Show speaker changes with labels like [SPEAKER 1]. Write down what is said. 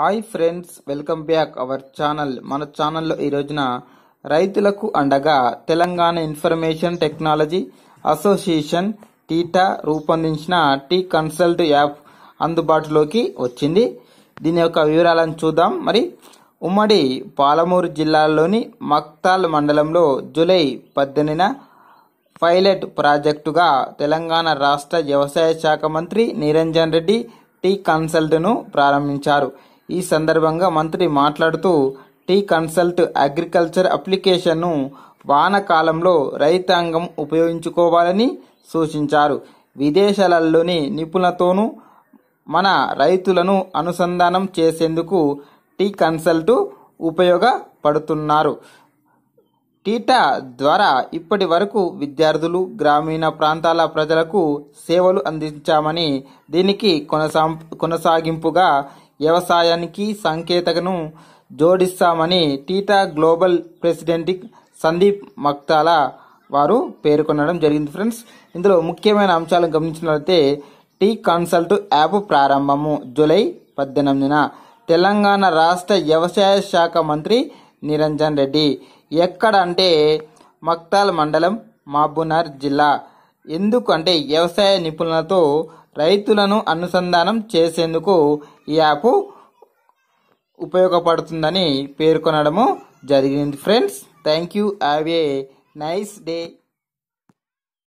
[SPEAKER 1] hi friends welcome back our channel మన ఛానల్లో ఈ రోజున రైతులకు అండగా Telangana information technology association TITA రూపొందించిన టీ కన్సల్ట్ యాప్ అందుబాటులోకి వచ్చింది దీని యొక్క వివరాలను చూద్దాం మరి ఉమ్మడి పాలమూరు జిల్లాలోని మక్తాల్ మండలంలో జూలై పద్దెనిమిదిన పైలట్ ప్రాజెక్టుగా తెలంగాణ రాష్ట్ర వ్యవసాయ శాఖ మంత్రి నిరంజన్ రెడ్డి టీ కన్సల్ట్ను ప్రారంభించారు ఈ సందర్భంగా మంత్రి మాట్లాడుతూ టీ కన్సల్ట్ అగ్రికల్చర్ అప్లికేషన్ను వానకాలంలో రైతాంగం ఉపయోగించుకోవాలని సూచించారు విదేశాలలోని నిపుణులతోనూ మన రైతులను అనుసంధానం చేసేందుకు టీ కన్సల్ట్ ఉపయోగపడుతున్నారు టీటా ద్వారా ఇప్పటి వరకు విద్యార్థులు గ్రామీణ ప్రాంతాల ప్రజలకు సేవలు అందించామని దీనికి కొనసా కొనసాగింపుగా వ్యవసాయానికి సాంకేతికతను జోడిస్తామని టీటా గ్లోబల్ ప్రెసిడెంట్ సందీప్ మక్తాలా వారు పేర్కొనడం జరిగింది ఫ్రెండ్స్ ఇందులో ముఖ్యమైన అంశాలను గమనించినట్లయితే టీ కన్సల్ట్ యాప్ ప్రారంభము జూలై పద్దెనిమిదిన తెలంగాణ రాష్ట్ర వ్యవసాయ శాఖ మంత్రి నిరంజన్ రెడ్డి ఎక్కడ అంటే మక్తాల్ మండలం మహబూనార్ జిల్లా ఎందుకంటే వ్యవసాయ నిపుణులతో రైతులను అనుసంధానం చేసేందుకు ఈ యాప్ ఉపయోగపడుతుందని పేర్కొనడము జరిగింది friends thank you have a nice day